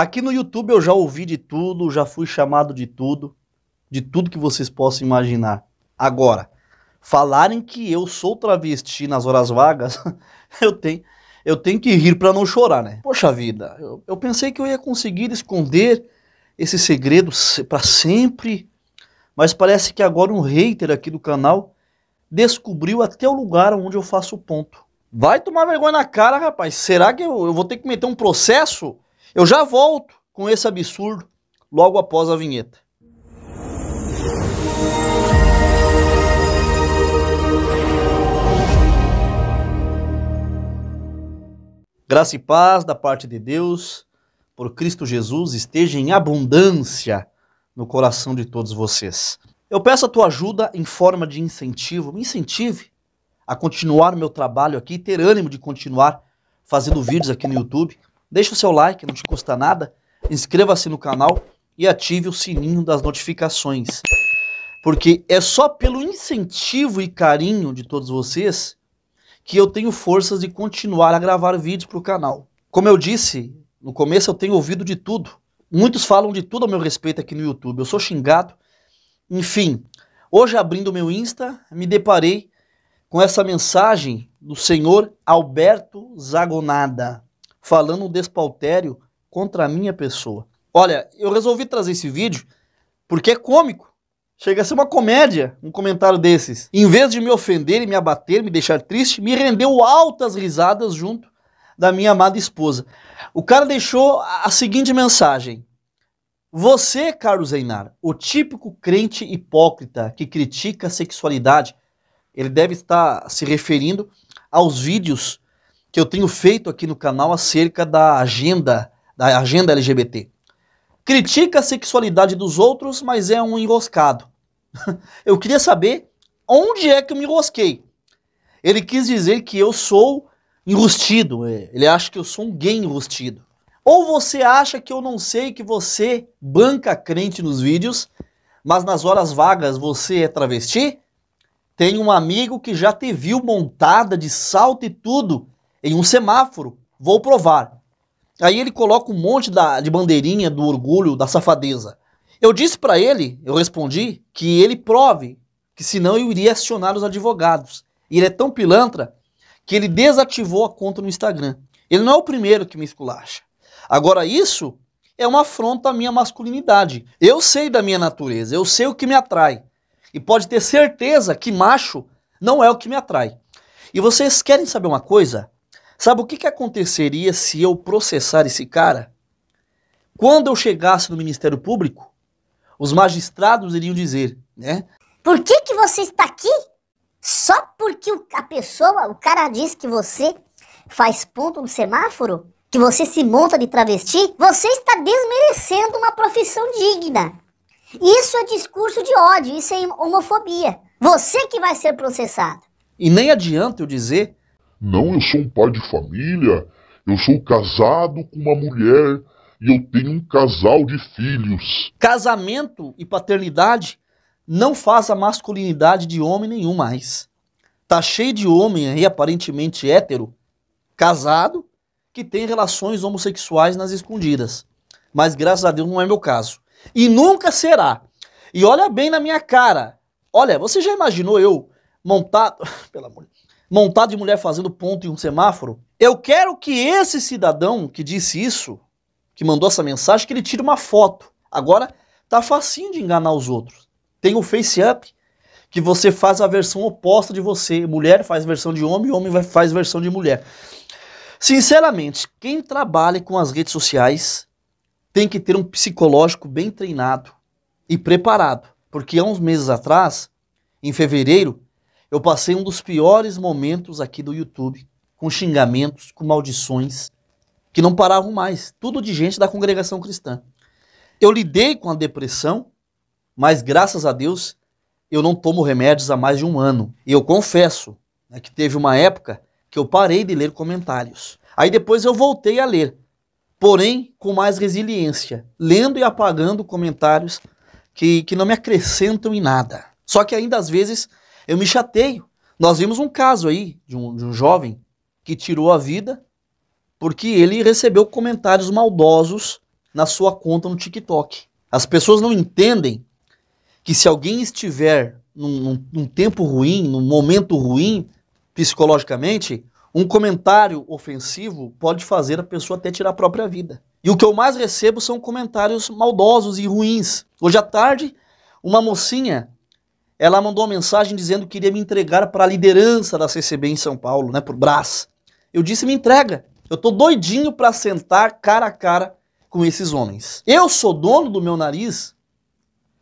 Aqui no YouTube eu já ouvi de tudo, já fui chamado de tudo, de tudo que vocês possam imaginar. Agora, falarem que eu sou travesti nas horas vagas, eu tenho, eu tenho que rir para não chorar, né? Poxa vida, eu, eu pensei que eu ia conseguir esconder esse segredo para sempre, mas parece que agora um hater aqui do canal descobriu até o lugar onde eu faço ponto. Vai tomar vergonha na cara, rapaz. Será que eu, eu vou ter que meter um processo? Eu já volto com esse absurdo logo após a vinheta. Graça e paz da parte de Deus, por Cristo Jesus, esteja em abundância no coração de todos vocês. Eu peço a tua ajuda em forma de incentivo, me incentive a continuar meu trabalho aqui, ter ânimo de continuar fazendo vídeos aqui no YouTube. Deixe o seu like, não te custa nada. Inscreva-se no canal e ative o sininho das notificações. Porque é só pelo incentivo e carinho de todos vocês que eu tenho forças de continuar a gravar vídeos para o canal. Como eu disse, no começo eu tenho ouvido de tudo. Muitos falam de tudo a meu respeito aqui no YouTube. Eu sou xingado. Enfim, hoje abrindo o meu Insta, me deparei com essa mensagem do senhor Alberto Zagonada falando um despautério contra a minha pessoa. Olha, eu resolvi trazer esse vídeo porque é cômico. Chega a ser uma comédia um comentário desses. Em vez de me ofender e me abater, me deixar triste, me rendeu altas risadas junto da minha amada esposa. O cara deixou a seguinte mensagem: Você, Carlos Einar, o típico crente hipócrita que critica a sexualidade, ele deve estar se referindo aos vídeos que eu tenho feito aqui no canal acerca da agenda, da agenda LGBT. Critica a sexualidade dos outros, mas é um enroscado. Eu queria saber onde é que eu me enrosquei. Ele quis dizer que eu sou enrustido, é, ele acha que eu sou um gay enrustido. Ou você acha que eu não sei que você banca crente nos vídeos, mas nas horas vagas você é travesti? Tem um amigo que já te viu montada de salto e tudo em um semáforo. Vou provar. Aí ele coloca um monte da, de bandeirinha do orgulho, da safadeza. Eu disse para ele, eu respondi, que ele prove, que senão eu iria acionar os advogados. E ele é tão pilantra que ele desativou a conta no Instagram. Ele não é o primeiro que me esculacha. Agora, isso é uma afronta à minha masculinidade. Eu sei da minha natureza, eu sei o que me atrai. E pode ter certeza que macho não é o que me atrai. E vocês querem saber uma coisa? Sabe o que, que aconteceria se eu processar esse cara? Quando eu chegasse no Ministério Público, os magistrados iriam dizer, né? Por que, que você está aqui? Só porque a pessoa, o cara diz que você faz ponto no semáforo? Que você se monta de travesti? Você está desmerecendo uma profissão digna. Isso é discurso de ódio, isso é homofobia. Você que vai ser processado. E nem adianta eu dizer não, eu sou um pai de família, eu sou casado com uma mulher e eu tenho um casal de filhos. Casamento e paternidade não faz a masculinidade de homem nenhum mais. Tá cheio de homem aí aparentemente hétero, casado, que tem relações homossexuais nas escondidas. Mas graças a Deus não é meu caso. E nunca será. E olha bem na minha cara. Olha, você já imaginou eu montado. Pelo amor de Deus montado de mulher fazendo ponto em um semáforo. Eu quero que esse cidadão que disse isso, que mandou essa mensagem, que ele tire uma foto. Agora tá facinho de enganar os outros. Tem o FaceUp que você faz a versão oposta de você. Mulher faz versão de homem, homem faz versão de mulher. Sinceramente, quem trabalha com as redes sociais tem que ter um psicológico bem treinado e preparado. Porque há uns meses atrás, em fevereiro, eu passei um dos piores momentos aqui do YouTube, com xingamentos, com maldições, que não paravam mais, tudo de gente da congregação cristã. Eu lidei com a depressão, mas graças a Deus eu não tomo remédios há mais de um ano. E eu confesso né, que teve uma época que eu parei de ler comentários. Aí depois eu voltei a ler, porém com mais resiliência, lendo e apagando comentários que, que não me acrescentam em nada. Só que ainda às vezes eu me chateio. Nós vimos um caso aí de um, de um jovem que tirou a vida porque ele recebeu comentários maldosos na sua conta no TikTok. As pessoas não entendem que se alguém estiver num, num, num tempo ruim, num momento ruim psicologicamente, um comentário ofensivo pode fazer a pessoa até tirar a própria vida. E o que eu mais recebo são comentários maldosos e ruins. Hoje à tarde, uma mocinha ela mandou uma mensagem dizendo que queria me entregar para a liderança da CCB em São Paulo, né, por Brás. Eu disse: "Me entrega. Eu tô doidinho para sentar cara a cara com esses homens. Eu sou dono do meu nariz.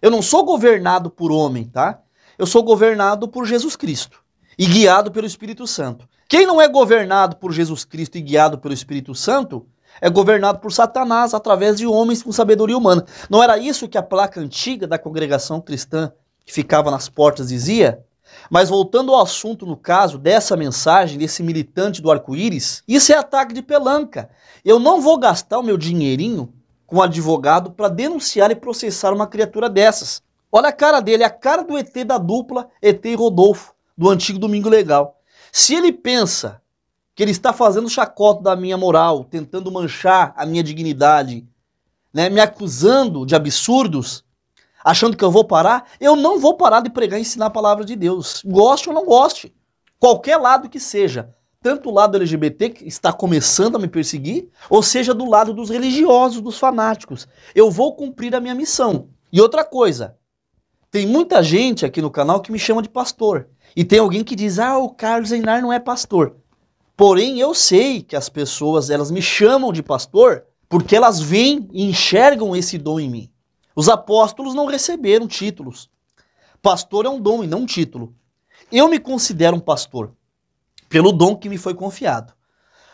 Eu não sou governado por homem, tá? Eu sou governado por Jesus Cristo e guiado pelo Espírito Santo. Quem não é governado por Jesus Cristo e guiado pelo Espírito Santo é governado por Satanás através de homens com sabedoria humana. Não era isso que a placa antiga da congregação cristã que ficava nas portas dizia. Mas voltando ao assunto no caso dessa mensagem desse militante do arco-íris, isso é ataque de pelanca. Eu não vou gastar o meu dinheirinho com um advogado para denunciar e processar uma criatura dessas. Olha a cara dele, a cara do ET da dupla ET e Rodolfo, do antigo Domingo Legal. Se ele pensa que ele está fazendo chacota da minha moral, tentando manchar a minha dignidade, né, me acusando de absurdos, achando que eu vou parar, eu não vou parar de pregar e ensinar a palavra de Deus. Goste ou não goste, qualquer lado que seja. Tanto o lado LGBT, que está começando a me perseguir, ou seja, do lado dos religiosos, dos fanáticos. Eu vou cumprir a minha missão. E outra coisa, tem muita gente aqui no canal que me chama de pastor. E tem alguém que diz, ah, o Carlos Einar não é pastor. Porém, eu sei que as pessoas, elas me chamam de pastor porque elas veem e enxergam esse dom em mim. Os apóstolos não receberam títulos. Pastor é um dom e não um título. Eu me considero um pastor pelo dom que me foi confiado.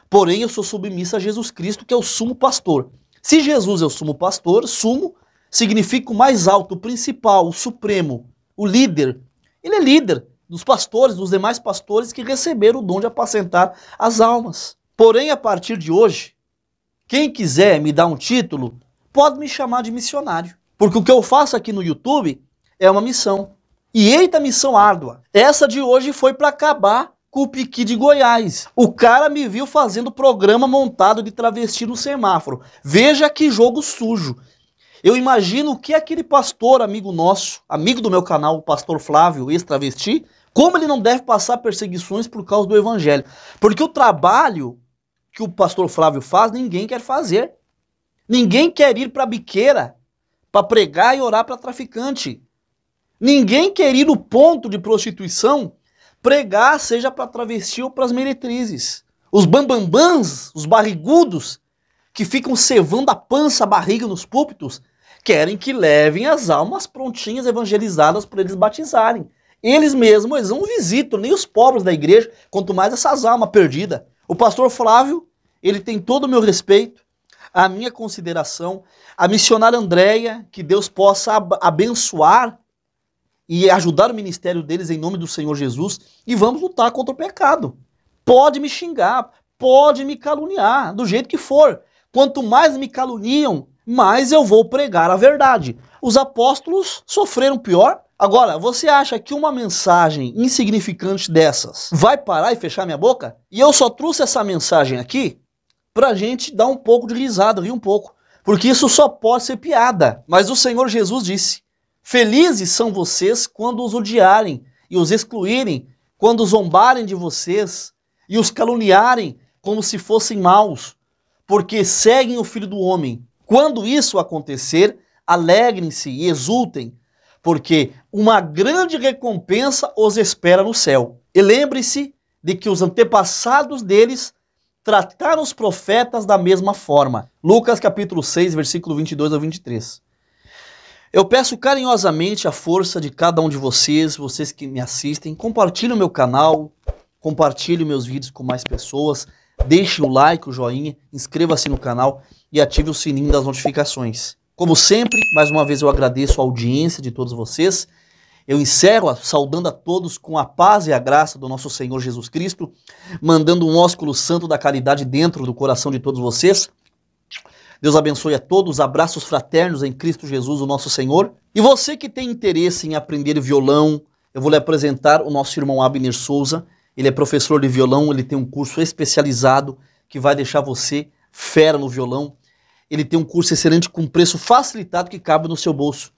Porém, eu sou submisso a Jesus Cristo, que é o sumo pastor. Se Jesus é o sumo pastor, sumo significa o mais alto, o principal, o supremo, o líder. Ele é líder dos pastores, dos demais pastores que receberam o dom de apacentar as almas. Porém, a partir de hoje, quem quiser me dar um título, pode me chamar de missionário. Porque o que eu faço aqui no YouTube é uma missão. E eita missão árdua. Essa de hoje foi para acabar com o Piqui de Goiás. O cara me viu fazendo programa montado de travesti no semáforo. Veja que jogo sujo. Eu imagino o que aquele pastor, amigo nosso, amigo do meu canal, o pastor Flávio, ex-travesti, como ele não deve passar perseguições por causa do evangelho. Porque o trabalho que o pastor Flávio faz, ninguém quer fazer. Ninguém quer ir para a biqueira para pregar e orar para traficante. Ninguém quer ir no ponto de prostituição pregar, seja para travesti ou para as meretrizes. Os bambambans, os barrigudos, que ficam cevando a pança, a barriga nos púlpitos, querem que levem as almas prontinhas, evangelizadas, para eles batizarem. Eles mesmos, eles não visitam nem os pobres da igreja, quanto mais essas almas perdidas. O pastor Flávio, ele tem todo o meu respeito, a minha consideração, a missionária Andréia, que Deus possa abençoar e ajudar o ministério deles em nome do Senhor Jesus e vamos lutar contra o pecado. Pode me xingar, pode me caluniar, do jeito que for. Quanto mais me caluniam, mais eu vou pregar a verdade. Os apóstolos sofreram pior. Agora, você acha que uma mensagem insignificante dessas vai parar e fechar minha boca? E eu só trouxe essa mensagem aqui para a gente dar um pouco de risada, rir um pouco, porque isso só pode ser piada. Mas o Senhor Jesus disse: Felizes são vocês quando os odiarem e os excluírem, quando zombarem de vocês e os caluniarem como se fossem maus, porque seguem o Filho do Homem. Quando isso acontecer, alegrem-se e exultem, porque uma grande recompensa os espera no céu. E lembre-se de que os antepassados deles tratar os profetas da mesma forma. Lucas capítulo 6, versículo 22 a 23. Eu peço carinhosamente a força de cada um de vocês, vocês que me assistem, compartilhe o meu canal, compartilhe meus vídeos com mais pessoas, deixe o like, o joinha, inscreva-se no canal e ative o sininho das notificações. Como sempre, mais uma vez eu agradeço a audiência de todos vocês eu encerro saudando a todos com a paz e a graça do nosso Senhor Jesus Cristo, mandando um ósculo santo da caridade dentro do coração de todos vocês. Deus abençoe a todos, abraços fraternos em Cristo Jesus, o nosso Senhor. E você que tem interesse em aprender violão, eu vou lhe apresentar o nosso irmão Abner Souza. Ele é professor de violão, ele tem um curso especializado que vai deixar você fera no violão. Ele tem um curso excelente com preço facilitado que cabe no seu bolso.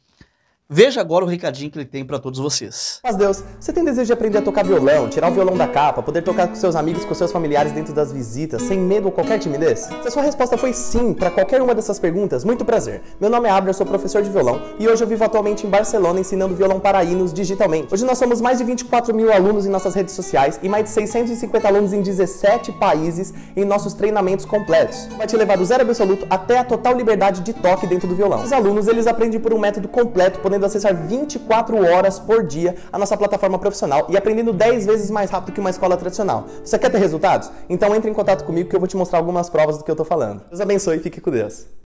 Veja agora o recadinho que ele tem para todos vocês. Mas Deus, você tem desejo de aprender a tocar violão, tirar o violão da capa, poder tocar com seus amigos, com seus familiares dentro das visitas, sem medo ou qualquer timidez? Se a sua resposta foi sim para qualquer uma dessas perguntas, muito prazer. Meu nome é Abner, sou professor de violão e hoje eu vivo atualmente em Barcelona ensinando violão paraínos digitalmente. Hoje nós somos mais de 24 mil alunos em nossas redes sociais e mais de 650 alunos em 17 países em nossos treinamentos completos. Vai te levar do zero absoluto até a total liberdade de toque dentro do violão. Os alunos eles aprendem por um método completo, podendo podendo acessar 24 horas por dia a nossa plataforma profissional e aprendendo 10 vezes mais rápido que uma escola tradicional. Você quer ter resultados? Então entre em contato comigo que eu vou te mostrar algumas provas do que eu estou falando. Deus abençoe e fique com Deus.